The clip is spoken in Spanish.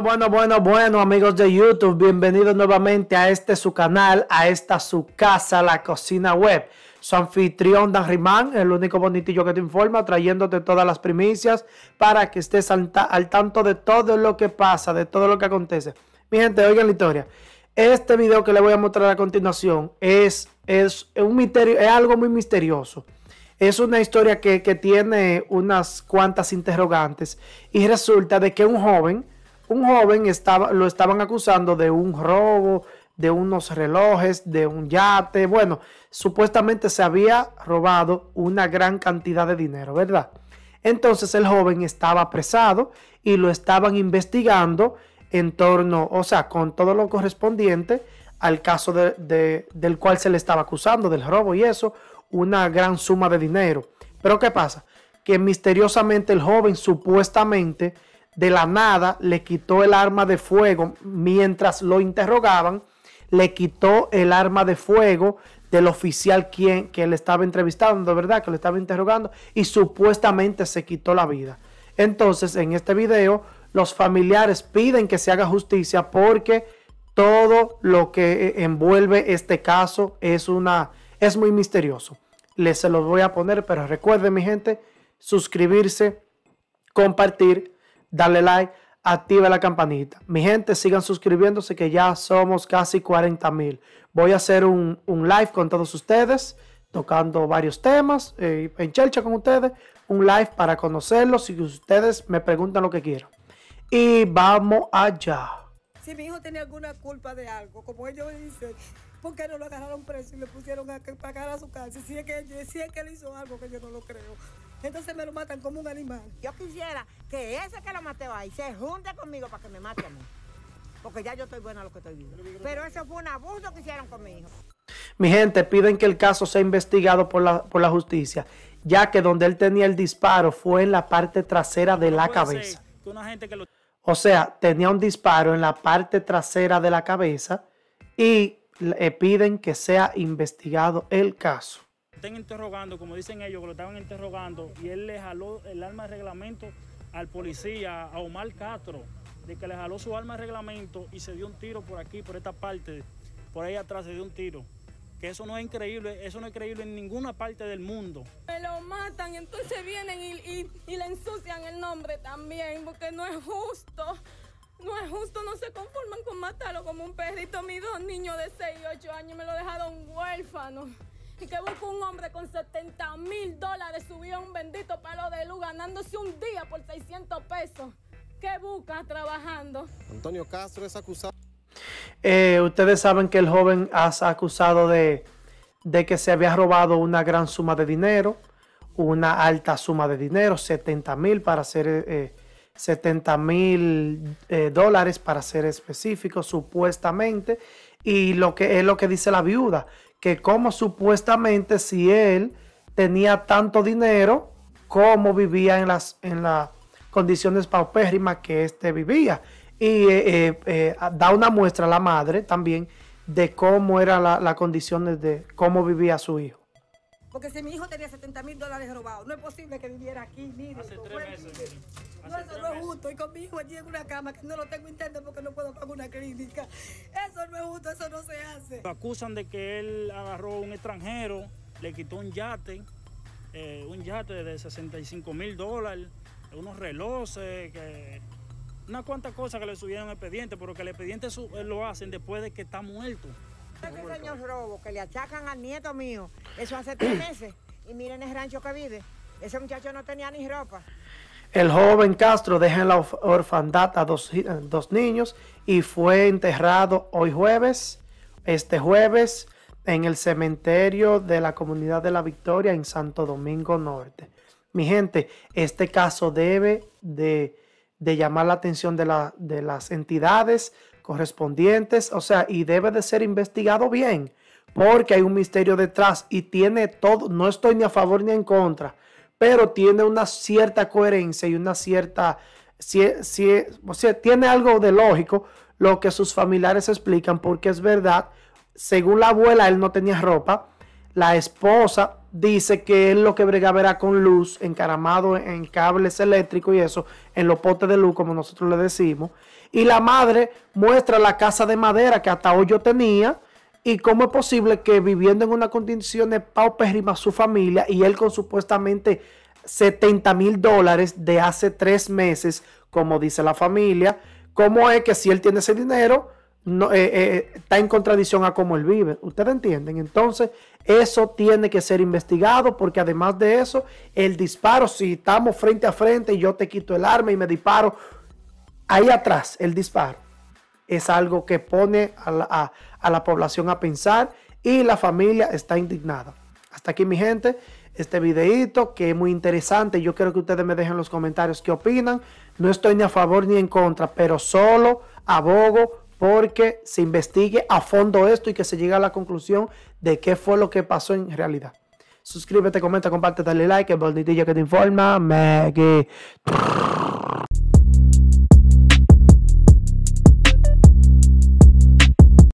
bueno, bueno, bueno, amigos de YouTube, bienvenidos nuevamente a este su canal, a esta su casa, la cocina web. Su anfitrión Dan Rimán, el único bonitillo que te informa, trayéndote todas las primicias para que estés al, tanto de todo lo que pasa, de todo lo que acontece. Mi gente, oigan la historia. Este video que les voy a mostrar a continuación es, es, un misterio, es algo muy misterioso es una historia que, que, tiene unas cuantas interrogantes y resulta de que un joven un joven estaba, lo estaban acusando de un robo, de unos relojes, de un yate. Bueno, supuestamente se había robado una gran cantidad de dinero, ¿verdad? Entonces el joven estaba apresado y lo estaban investigando en torno, o sea, con todo lo correspondiente al caso del cual se le estaba acusando, del robo y eso, una gran suma de dinero. Pero ¿qué pasa? Que misteriosamente el joven supuestamente de la nada le quitó el arma de fuego mientras lo interrogaban, le quitó el arma de fuego del oficial quien, que le estaba entrevistando, ¿verdad? Que lo estaba interrogando y supuestamente se quitó la vida. Entonces, en este video, los familiares piden que se haga justicia porque todo lo que eh, envuelve este caso es una es muy misterioso. Les se los voy a poner, pero recuerden mi gente, suscribirse, compartir dale like, activa la campanita. Mi gente, sigan suscribiéndose que ya somos casi 40 mil. Voy a hacer un, live con todos ustedes, tocando varios temas, eh, en chelcha con ustedes, un live para conocerlos y ustedes me preguntan lo que quieran. Y vamos allá. Si mi hijo tiene alguna culpa de algo, como ellos dicen, ¿por qué no lo agarraron preso y le pusieron a pagar a su casa? que, si es que él hizo algo que yo no lo creo. Entonces me lo matan como un animal. Yo quisiera que ese que lo mateo ahí se junte conmigo para que me mate a mí. Porque ya yo estoy buena a lo que estoy viendo. Pero eso fue un abuso que hicieron con mi hijo. Mi gente, piden que el caso sea investigado por la, por la justicia, ya que donde él tenía el disparo fue en la parte trasera de la cabeza. O sea, tenía un disparo en la parte trasera de la cabeza y eh, piden que sea investigado el caso estén interrogando, como dicen ellos, que lo estaban interrogando, y él le jaló el arma de reglamento al policía, a Omar Castro, de que le jaló su arma de reglamento y se dio un tiro por aquí, por esta parte, por ahí atrás se dio un tiro. Que eso no es increíble, eso no es creíble en ninguna parte del mundo. Me lo matan, entonces vienen y, le ensucian el nombre también, porque no es justo. No es justo, no se conforman con matarlo como un perrito. Mi dos niños de 6 y 8 años me lo dejaron huérfano y que busca un hombre con 70 mil dólares subió un bendito palo de luz ganándose un día por 600 pesos. ¿Qué busca trabajando? Antonio Castro es acusado. Eh, ustedes saben que el joven ha acusado de, de que se había robado una gran suma de dinero, una alta suma de dinero, 70 mil para ser... 70 eh, mil eh, dólares para ser específico, supuestamente, y lo que es lo que dice la viuda, que como supuestamente si él tenía tanto dinero, como vivía en las, en las condiciones paupérrimas que éste vivía. Y eh, eh, eh, da una muestra a la madre también de cómo eran las la condiciones de cómo vivía su hijo. Porque si mi hijo tenía 70 mil dólares robados, no es posible que viviera aquí, mire. Hace tres meses. no, eso no es justo. Y con mi hijo allí en una cama que no lo tengo interno porque no puedo pagar una clínica. Eso no es justo, eso no se hace. Lo acusan de que él agarró a un extranjero, le quitó un yate, eh, un yate de 65 mil dólares, unos relojes, que unas cuantas cosas que le subieron al expediente, pero que el expediente eh, lo hacen después de que está muerto que le achacan al mío, eso hace meses, y miren el que vive, ese muchacho no tenía ni ropa. El joven Castro deja en la orfandad a dos, dos niños y fue enterrado hoy jueves, este jueves, en el cementerio de la Comunidad de la Victoria en Santo Domingo Norte. Mi gente, este caso debe de, llamar la atención de, de las entidades correspondientes, o sea, y debe de ser investigado bien, porque hay un misterio detrás y tiene todo, no estoy ni a favor ni en contra, pero tiene una cierta coherencia y una cierta, o sea, tiene algo de lógico lo que sus familiares explican, porque es verdad, según la abuela, él no tenía ropa, la esposa dice que él lo que brega verá con luz, encaramado en cables eléctricos y eso, en los potes de luz, como nosotros le decimos. Y la madre muestra la casa de madera que hasta hoy yo tenía. ¿Y cómo es posible que viviendo en una condición de paupérrima su familia y él con supuestamente 70 mil dólares de hace tres meses, como dice la familia, cómo es que si él tiene ese dinero, eh, eh, está en contradicción a cómo él vive. ¿Ustedes entienden? Entonces, eso tiene que ser investigado porque además de eso, el disparo, si estamos frente a frente y yo te quito el arma y me disparo, ahí atrás, el disparo, es algo que pone a la, población a pensar y la familia está indignada. Hasta aquí mi gente, este videito que es muy interesante. Yo quiero que ustedes me dejen los comentarios qué opinan. No estoy ni a favor ni en contra, pero solo abogo porque se investigue a fondo esto y que se llegue a la conclusión de qué fue lo que pasó en realidad. Suscríbete, comenta, comparte, dale like, bonitillo que te informa, me...